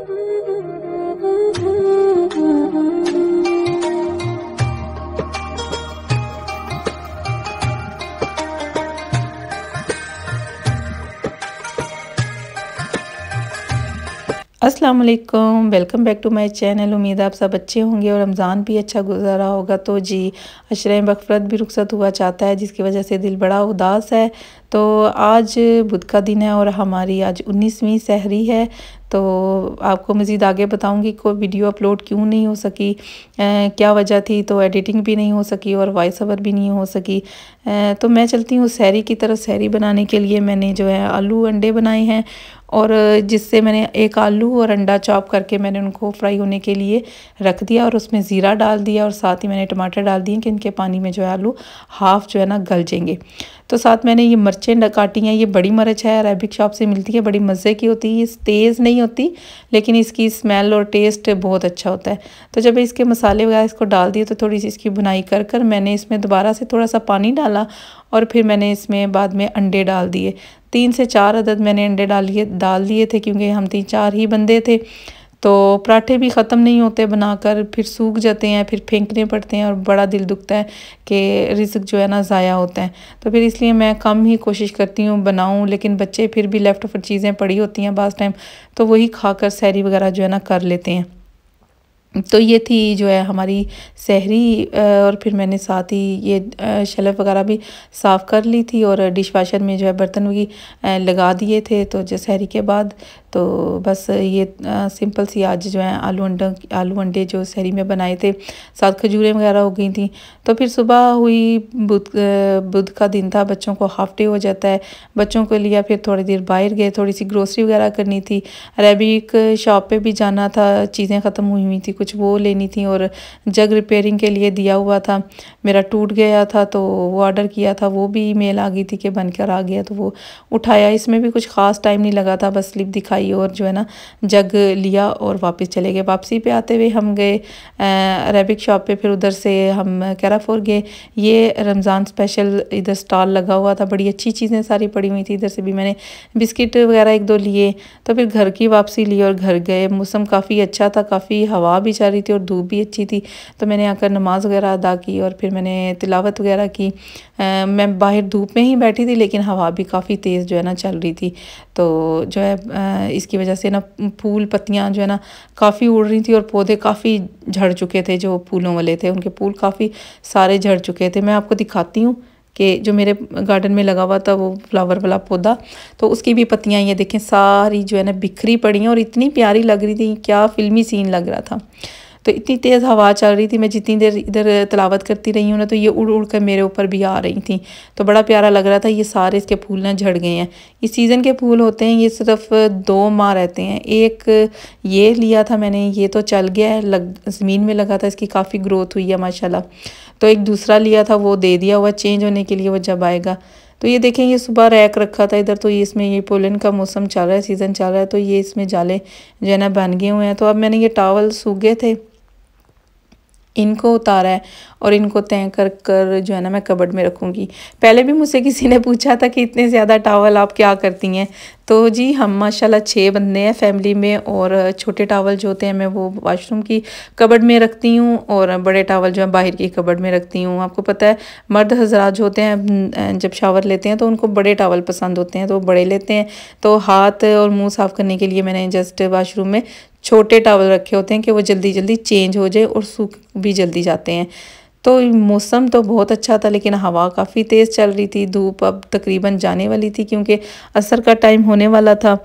असलकम welcome back to my channel उम्मीद आप सब अच्छे होंगे और रमज़ान भी अच्छा गुजारा होगा तो जी अशर बकफरत भी रुखसत हुआ चाहता है जिसकी वजह से दिल बड़ा उदास है तो आज बुध का दिन है और हमारी आज 19वीं सहरी है तो आपको मज़ीद आगे बताऊँगी कोई वीडियो अपलोड क्यों नहीं हो सकी क्या वजह थी तो एडिटिंग भी नहीं हो सकी और वॉइस ओवर भी नहीं हो सकी तो मैं चलती हूँ सैरी की तरफ सैरी बनाने के लिए मैंने जो है आलू अंडे बनाए हैं और जिससे मैंने एक आलू और अंडा चॉप करके मैंने उनको फ्राई होने के लिए रख दिया और उसमें ज़ीरा डाल दिया और साथ ही मैंने टमाटर डाल दिए कि इनके पानी में जो है आलू हाफ़ जो है ना गल जाएंगे तो साथ मैंने ये मिर्चें काटी हैं ये बड़ी मिर्च है अरेबिक शॉप से मिलती है बड़ी मज़े की होती है तेज़ नहीं होती लेकिन इसकी स्मेल और टेस्ट बहुत अच्छा होता है तो जब इसके मसाले वगैरह इसको डाल दिए तो थोड़ी सी इसकी बुनाई कर कर मैंने इसमें दोबारा से थोड़ा सा पानी डाला और फिर मैंने इसमें बाद में अंडे डाल दिए तीन से चार अदद मैंने अंडे डाल लिए डाल दिए थे क्योंकि हम तीन चार ही बंदे थे तो पराठे भी ख़त्म नहीं होते बनाकर फिर सूख जाते हैं फिर फेंकने पड़ते हैं और बड़ा दिल दुखता है कि रिस्क जो है ना ज़ाया होता है तो फिर इसलिए मैं कम ही कोशिश करती हूँ बनाऊँ लेकिन बच्चे फिर भी लेफ़्ट ओवर चीज़ें पड़ी होती हैं बास टाइम तो वही खाकर सैरी वगैरह जो है ना कर लेते हैं तो ये थी जो है हमारी सहरी और फिर मैंने साथ ही ये शेल्फ वगैरह भी साफ़ कर ली थी और डिश वाशर में जो है बर्तन भी लगा दिए थे तो जो सहरी के बाद तो बस ये आ, सिंपल सी आज जो है आलू अंडा आलू अंडे जो सहरी में बनाए थे साथ खजूरें वगैरह हो गई थी तो फिर सुबह हुई बुध बुध का दिन था बच्चों को हाफ डे हो जाता है बच्चों को लिया फिर थोड़ी देर बाहर गए थोड़ी सी ग्रोसरी वगैरह करनी थी अरेबिक शॉप पे भी जाना था चीज़ें ख़त्म हुई हुई थी कुछ वो लेनी थी और जग रिपेयरिंग के लिए दिया हुआ था मेरा टूट गया था तो वो ऑर्डर किया था वो भी मेल आ गई थी कि बनकर आ गया तो वो उठाया इसमें भी कुछ ख़ास टाइम नहीं लगा था बस स्लिप दिखाई आई और जो है ना जग लिया और वापस चले गए वापसी पे आते हुए हम गए अरेबिक शॉप पे फिर उधर से हम कैराफोर गए ये रमज़ान स्पेशल इधर स्टॉल लगा हुआ था बड़ी अच्छी चीज़ें सारी पड़ी हुई थी इधर से भी मैंने बिस्किट वगैरह एक दो लिए तो फिर घर की वापसी ली और घर गए मौसम काफ़ी अच्छा था काफ़ी हवा भी चल रही थी और धूप भी अच्छी थी तो मैंने आकर नमाज़ वगैरह अदा की और फिर मैंने तिलावत वगैरह की आ, मैं बाहर धूप में ही बैठी थी लेकिन हवा भी काफ़ी तेज़ जो है ना चल रही थी तो जो है इसकी वजह से ना फूल पत्तियाँ जो है ना काफ़ी उड़ रही थी और पौधे काफ़ी झड़ चुके थे जो फूलों वाले थे उनके फूल काफ़ी सारे झड़ चुके थे मैं आपको दिखाती हूँ कि जो मेरे गार्डन में लगा हुआ था वो फ्लावर वाला पौधा तो उसकी भी पत्तियाँ ये देखें सारी जो है ना बिखरी पड़ी हैं और इतनी प्यारी लग रही थी क्या फिल्मी सीन लग रहा था तो इतनी तेज़ हवा चल रही थी मैं जितनी देर इधर तलावत करती रही हूँ ना तो ये उड़ उड़ कर मेरे ऊपर भी आ रही थी तो बड़ा प्यारा लग रहा था ये सारे इसके फूल ना झड़ गए हैं ये सीज़न के फूल होते हैं ये सिर्फ दो माह रहते हैं एक ये लिया था मैंने ये तो चल गया है लग ज़मीन में लगा था इसकी काफ़ी ग्रोथ हुई है माशा तो एक दूसरा लिया था वो दे दिया हुआ चेंज होने के लिए वो जब आएगा तो ये देखें ये सुबह रैक रखा था इधर तो ये इसमें ये पोलन का मौसम चल रहा है सीज़न चल रहा है तो ये इसमें जाले जो है ना बन गए हुए हैं तो अब मैंने ये टावल सूख गए थे इनको उतारा है और इनको तय कर कर जो है ना मैं कबड में रखूँगी पहले भी मुझसे किसी ने पूछा था कि इतने ज़्यादा टावल आप क्या करती हैं तो जी हम माशाल्लाह छः बंदे हैं फैमिली में और छोटे टावल जो होते हैं मैं वो वाशरूम की कबड में रखती हूँ और बड़े टावल जो है बाहर की कबड में रखती हूँ आपको पता है मर्द हजरात जो होते हैं जब शावर लेते हैं तो उनको बड़े टावल पसंद होते हैं तो बड़े लेते हैं तो हाथ और मुँह साफ़ करने के लिए मैंने जस्ट वाशरूम में छोटे टावल रखे होते हैं कि वो जल्दी जल्दी चेंज हो जाए और सूख भी जल्दी जाते हैं तो मौसम तो बहुत अच्छा था लेकिन हवा काफ़ी तेज़ चल रही थी धूप अब तकरीबन जाने वाली थी क्योंकि असर का टाइम होने वाला था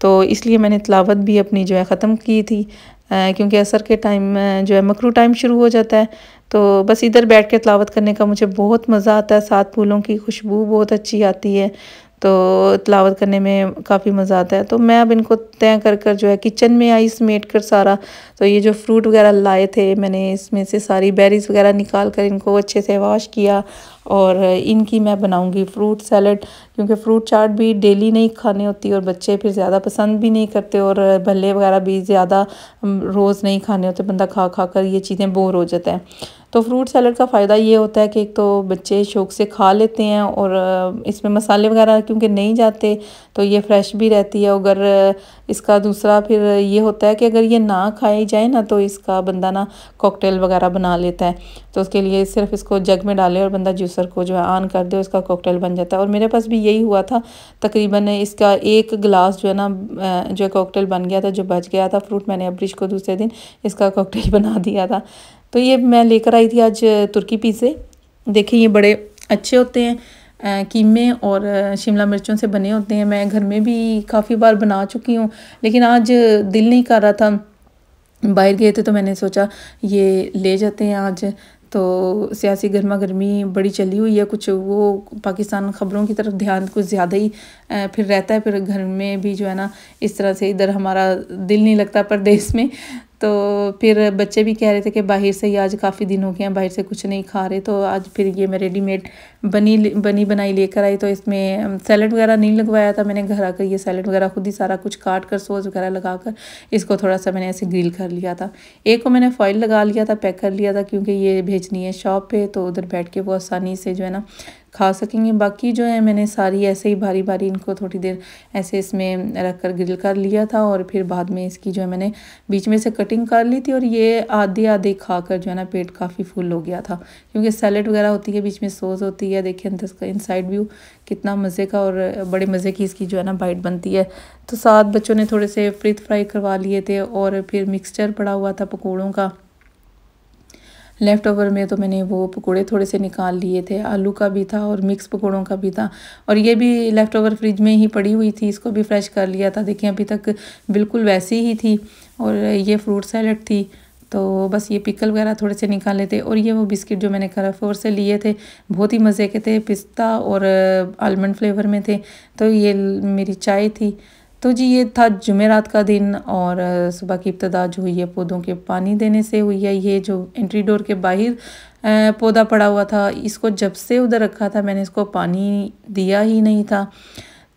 तो इसलिए मैंने तलावत भी अपनी जो है ख़त्म की थी क्योंकि असर के टाइम जो है मकरू टाइम शुरू हो जाता है तो बस इधर बैठ के तलावत करने का मुझे बहुत मज़ा आता है सात फूलों की खुशबू बहुत अच्छी आती है तो तलावत करने में काफ़ी मज़ा आता है तो मैं अब इनको तय कर कर जो है किचन में आई समेट कर सारा तो ये जो फ्रूट वगैरह लाए थे मैंने इसमें से सारी बेरीज़ वगैरह निकाल कर इनको अच्छे से वॉश किया और इनकी मैं बनाऊंगी फ्रूट सैलड क्योंकि फ्रूट चाट भी डेली नहीं खानी होती और बच्चे फिर ज़्यादा पसंद भी नहीं करते और भल्ले वगैरह भी ज़्यादा रोज़ नहीं खाने होते बंदा खा खा कर ये चीज़ें बोर हो जाता है तो फ्रूट सैलड का फ़ायदा ये होता है कि एक तो बच्चे शौक से खा लेते हैं और इसमें मसाले वगैरह क्योंकि नहीं जाते तो ये फ्रेश भी रहती है अगर इसका दूसरा फिर ये होता है कि अगर ये ना खाई जाए ना तो इसका बंदा ना कॉकटेल वगैरह बना लेता है तो उसके लिए सिर्फ इसको जग में डाले और बंदा जूसर को जो है ऑन कर दे उसका कॉकटेल बन जाता है और मेरे पास भी यही हुआ था तकरीबन इसका एक गिलास जो है ना जो है कॉकटेल बन गया था जो बच गया था फ्रूट मैंने अब्रिज को दूसरे दिन इसका कॉकटेल बना दिया था तो ये मैं लेकर आई थी आज तुर्की पिज़्ज़े देखिए ये बड़े अच्छे होते हैं कीमे और शिमला मिर्चों से बने होते हैं मैं घर में भी काफ़ी बार बना चुकी हूँ लेकिन आज दिल नहीं कर रहा था बाहर गए थे तो मैंने सोचा ये ले जाते हैं आज तो सियासी गर्मा गर्मी बड़ी चली हुई है कुछ वो पाकिस्तान ख़बरों की तरफ ध्यान कुछ ज़्यादा ही फिर रहता है फिर घर में भी जो है ना इस तरह से इधर हमारा दिल नहीं लगता परदेश में तो फिर बच्चे भी कह रहे थे कि बाहर से ही आज काफ़ी दिन हो गए हैं बाहर से कुछ नहीं खा रहे तो आज फिर ये मैं रेडीमेड बनी बनी बनाई लेकर आई तो इसमें सैलड वगैरह नहीं लगवाया था मैंने घर आकर ये सैलड वगैरह खुद ही सारा कुछ काट कर सॉस वगैरह लगा कर इसको थोड़ा सा मैंने ऐसे ग्रिल कर लिया था एक को मैंने फॉइल लगा लिया था पैक कर लिया था क्योंकि ये भेजनी है शॉप पर तो उधर बैठ के वो आसानी से जो है ना खा सकेंगे बाकी जो है मैंने सारी ऐसे ही भारी भारी इनको थोड़ी देर ऐसे इसमें रख कर ग्रिल कर लिया था और फिर बाद में इसकी जो है मैंने बीच में से कटिंग कर ली थी और ये आधे आधे खा कर जो है ना पेट काफ़ी फुल हो गया था क्योंकि सैलड वगैरह होती है बीच में सोस होती है देखिए अंदर का इन साइड व्यू कितना मज़े का और बड़े मज़े की इसकी जो है ना बाइट बनती है तो सात बच्चों ने थोड़े से फ्रिथ फ्राई करवा लिए थे और फिर मिक्सचर पड़ा हुआ था पकौड़ों का लेफ़्ट ओवर में तो मैंने वो पकोड़े थोड़े से निकाल लिए थे आलू का भी था और मिक्स पकोड़ों का भी था और ये भी लेफ़्ट ओवर फ्रिज में ही पड़ी हुई थी इसको भी फ्रेश कर लिया था देखिए अभी तक बिल्कुल वैसी ही थी और ये फ्रूट सैलड थी तो बस ये पिकल वगैरह थोड़े से निकाल लेते और ये वो बिस्किट जो मैंने कराफोर से लिए थे बहुत ही मज़े के थे पिस्ता और आलमंड फ्लेवर में थे तो ये मेरी चाय थी तो जी ये था जुमेरात का दिन और सुबह की इब्तदा जो हुई है पौधों के पानी देने से हुई है ये जो एंट्री डोर के बाहर पौधा पड़ा हुआ था इसको जब से उधर रखा था मैंने इसको पानी दिया ही नहीं था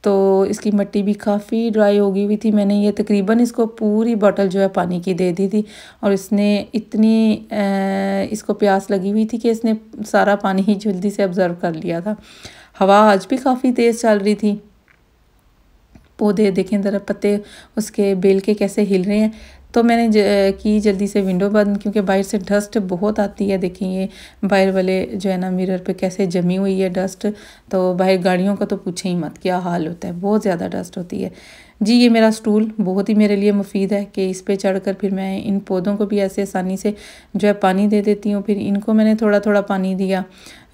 तो इसकी मिट्टी भी काफ़ी ड्राई हो गई हुई थी मैंने ये तकरीबन इसको पूरी बॉटल जो है पानी की दे दी थी और इसने इतनी इसको प्यास लगी हुई थी कि इसने सारा पानी ही जल्दी से ऑब्ज़र्व कर लिया था हवा आज भी काफ़ी तेज़ चल रही थी पौधे देखें ज़रा पत्ते उसके बेल के कैसे हिल रहे हैं तो मैंने ज, की जल्दी से विंडो बंद क्योंकि बाहर से डस्ट बहुत आती है देखें ये बाहर वाले जो है ना मिरर पे कैसे जमी हुई है डस्ट तो बाहर गाड़ियों का तो पूछे ही मत क्या हाल होता है बहुत ज़्यादा डस्ट होती है जी ये मेरा स्टूल बहुत ही मेरे लिए मुफीद है कि इस पे चढ़कर फिर मैं इन पौधों को भी ऐसे आसानी से जो है पानी दे देती हूँ फिर इनको मैंने थोड़ा थोड़ा पानी दिया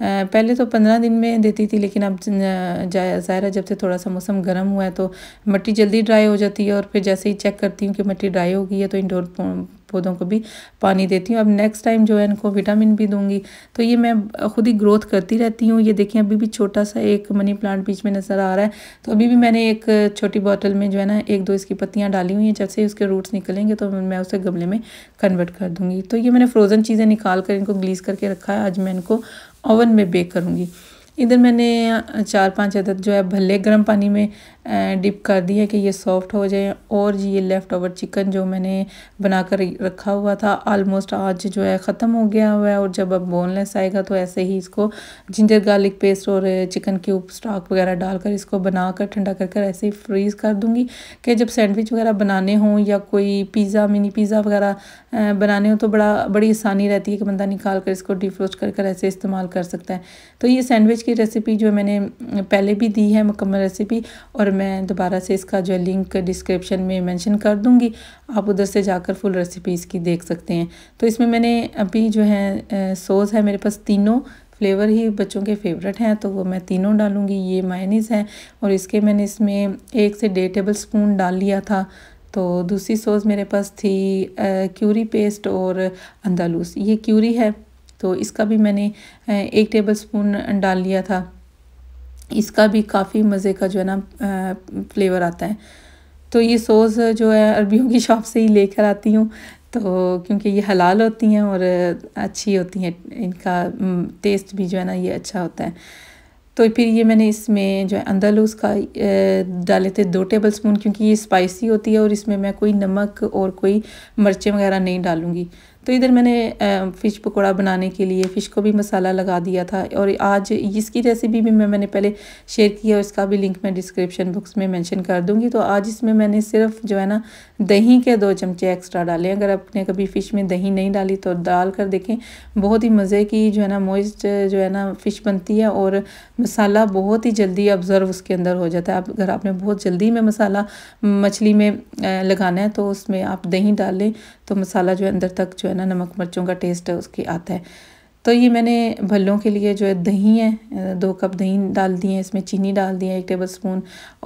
पहले तो पंद्रह दिन में देती थी लेकिन अब ज़ाहिर है जब से थोड़ा सा मौसम गर्म हुआ है तो मिट्टी जल्दी ड्राई हो जाती है और फिर जैसे ही चेक करती हूँ कि मिट्टी ड्राई हो गई है तो इनडोर पौधों को भी पानी देती हूँ अब नेक्स्ट टाइम जो है इनको विटामिन भी दूंगी तो ये मैं खुद ही ग्रोथ करती रहती हूँ ये देखें अभी भी छोटा सा एक मनी प्लांट बीच में नज़र आ रहा है तो अभी भी मैंने एक छोटी बॉटल में जो है ना एक दो इसकी पत्तियाँ डाली हुई हैं जब से उसके रूट्स निकलेंगे तो मैं उसे गमले में कन्वर्ट कर दूँगी तो ये मैंने फ्रोज़न चीज़ें निकाल कर इनको ग्लीस करके रखा है आज मैं इनको ओवन में बेक करूँगी इधर मैंने चार पांच अदद जो है भले गर्म पानी में डिप कर दिया कि ये सॉफ्ट हो जाए और ये लेफ़्ट ओवर चिकन जो मैंने बनाकर रखा हुआ था आलमोस्ट आज जो है ख़त्म हो गया हुआ है और जब अब बोनलेस आएगा तो ऐसे ही इसको जिंजर गार्लिक पेस्ट और चिकन ऊपर स्टॉक वगैरह डालकर इसको बनाकर ठंडा कर कर ऐसे ही फ्रीज़ कर दूँगी कि जब सैंडविच वगैरह बनाने हों या कोई पिज़्ज़ा मिनी पिज़्ज़ा वगैरह बनाने हों तो बड़ा बड़ी आसानी रहती है कि बंदा निकाल कर इसको डिफ्रोस्ट कर कर ऐसे इस्तेमाल कर सकता है तो ये सैंडविच की रेसिपी जो मैंने पहले भी दी है मुकम्मल रेसिपी और मैं दोबारा से इसका जो लिंक डिस्क्रिप्शन में मेंशन कर दूंगी आप उधर से जाकर फुल रेसिपी इसकी देख सकते हैं तो इसमें मैंने अभी जो है सॉस है मेरे पास तीनों फ्लेवर ही बच्चों के फेवरेट हैं तो वो मैं तीनों डालूंगी ये मायनीस हैं और इसके मैंने इसमें एक से डेढ़ टेबल स्पून डाल लिया था तो दूसरी सॉस मेरे पास थी आ, क्यूरी पेस्ट और अंदालूस ये क्यूरी है तो इसका भी मैंने एक टेबल स्पून डाल लिया था इसका भी काफ़ी मज़े का जो है ना फ्लेवर आता है तो ये सॉस जो है अरबियों की शॉप से ही लेकर आती हूँ तो क्योंकि ये हलाल होती हैं और अच्छी होती हैं इनका टेस्ट भी जो है ना ये अच्छा होता है तो फिर ये मैंने इसमें जो है अंदालूस का डाले थे दो टेबल स्पून क्योंकि ये स्पाइसी होती है और इसमें मैं कोई नमक और कोई मिर्चें वगैरह नहीं डालूँगी तो इधर मैंने फ़िश पकौड़ा बनाने के लिए फ़िश को भी मसाला लगा दिया था और आज इसकी रेसिपी भी मैं मैंने पहले शेयर की और इसका भी लिंक मैं डिस्क्रिप्शन बॉक्स में मेंशन कर दूंगी तो आज इसमें मैंने सिर्फ जो है ना दही के दो चमचे एक्स्ट्रा डाले अगर आपने कभी फ़िश में दही नहीं डाली तो डाल कर देखें बहुत ही मज़े की जो है ना मोइस्ट जो है ना फ़िश बनती है और मसाला बहुत ही जल्दी ऑब्ज़र्व उसके अंदर हो जाता है आप अगर आपने बहुत जल्दी में मसाला मछली में लगाना है तो उसमें आप दही डालें तो मसाला जो है अंदर तक जो है ना नमक मिर्चों का टेस्ट उसकी आता है तो ये मैंने भल्लों के लिए जो है दही है दो कप दही डाल दिए इसमें चीनी डाल दी है एक टेबल स्पून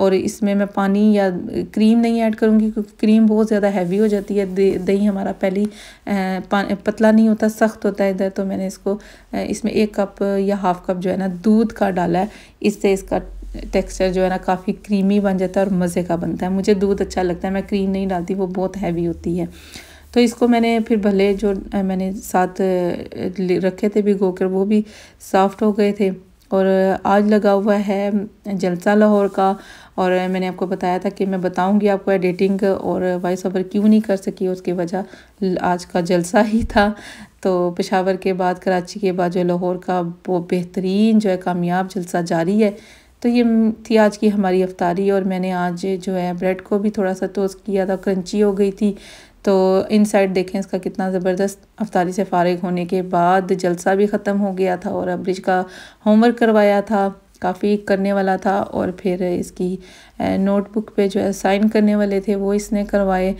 और इसमें मैं पानी या क्रीम नहीं ऐड करूँगी क्योंकि क्रीम बहुत ज़्यादा हैवी हो जाती है दही हमारा पहली पतला नहीं होता सख्त होता है इधर तो मैंने इसको इसमें एक कप या हाफ़ कप जो है ना दूध का डाला है इससे इसका टेक्सचर जो है ना काफ़ी क्रीमी बन जाता है और मज़े का बनता है मुझे दूध अच्छा लगता है मैं क्रीम नहीं डालती वो बहुत हैवी होती है तो इसको मैंने फिर भले जो मैंने साथ रखे थे भिगो कर वो भी सॉफ्ट हो गए थे और आज लगा हुआ है जलसा लाहौर का और मैंने आपको बताया था कि मैं बताऊंगी आपको एडिटिंग और वॉइस ओवर क्यों नहीं कर सकी उसकी वजह आज का जलसा ही था तो पेशावर के बाद कराची के बाद जो लाहौर का वो बेहतरीन जो है कामयाब जलसा जारी है तो ये थी आज की हमारी अफ्तारी और मैंने आज जो है ब्रेड को भी थोड़ा सा टोस्ट किया था क्रंची हो गई थी तो इन साइड देखें इसका कितना ज़बरदस्त अफ्तारी से फारग होने के बाद जलसा भी ख़त्म हो गया था और अब्रिज का होमवर्क करवाया था काफ़ी करने वाला था और फिर इसकी नोटबुक पे जो है साइन करने वाले थे वो इसने करवाए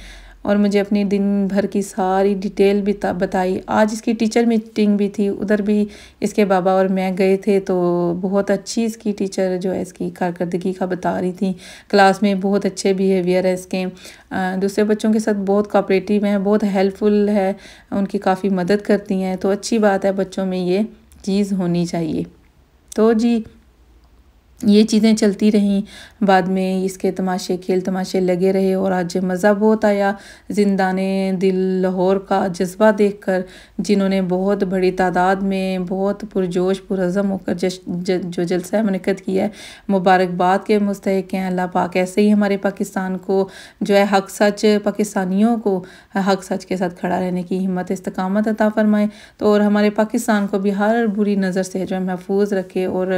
और मुझे अपनी दिन भर की सारी डिटेल भी बताई आज इसकी टीचर मीटिंग भी थी उधर भी इसके बाबा और मैं गए थे तो बहुत अच्छी इसकी टीचर जो है इसकी कारकर्दगी का बता रही थी क्लास में बहुत अच्छे बिहेवियर है इसके दूसरे बच्चों के साथ बहुत कॉपरेटिव हैं बहुत हेल्पफुल है उनकी काफ़ी मदद करती हैं तो अच्छी बात है बच्चों में ये चीज़ होनी चाहिए तो जी ये चीज़ें चलती रहीं बाद में इसके तमाशे खेल तमाशे लगे रहे और आज मज़ा बहुत आया ने दिल लाहौर का जज्बा देखकर जिन्होंने बहुत बड़ी तादाद में बहुत पुरजोश पुरज़म होकर जश ज, जो जलसा मनकद किया है मुबारकबाद के मुस्तक हैं अल्लाह पाक ऐसे ही हमारे पाकिस्तान को जो है हक सच पाकिस्तानियों को हक सच के साथ खड़ा रहने की हिम्मत इस्तकामत अता फ़रमाएँ तो और हमारे पाकिस्तान को भी हर बुरी नज़र से जो है महफूज रखे और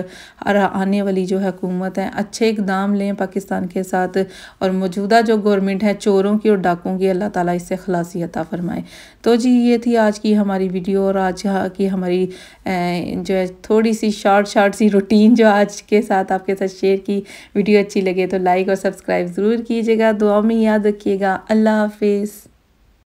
हर आने वाली जो हकूमत है अच्छे इकदाम लें पाकिस्तान के साथ और मौजूदा जो गवर्नमेंट है चोरों की और डाकों की अल्लाह ताला इससे खलासी अता फरमाए तो जी ये थी आज की हमारी वीडियो और आज की हमारी जो है थोड़ी सी शॉर्ट शॉर्ट सी रूटीन जो आज के साथ आपके साथ शेयर की वीडियो अच्छी लगे तो लाइक और सब्सक्राइब ज़रूर कीजिएगा दुआ में याद रखिएगा अल्लाह हाफिज़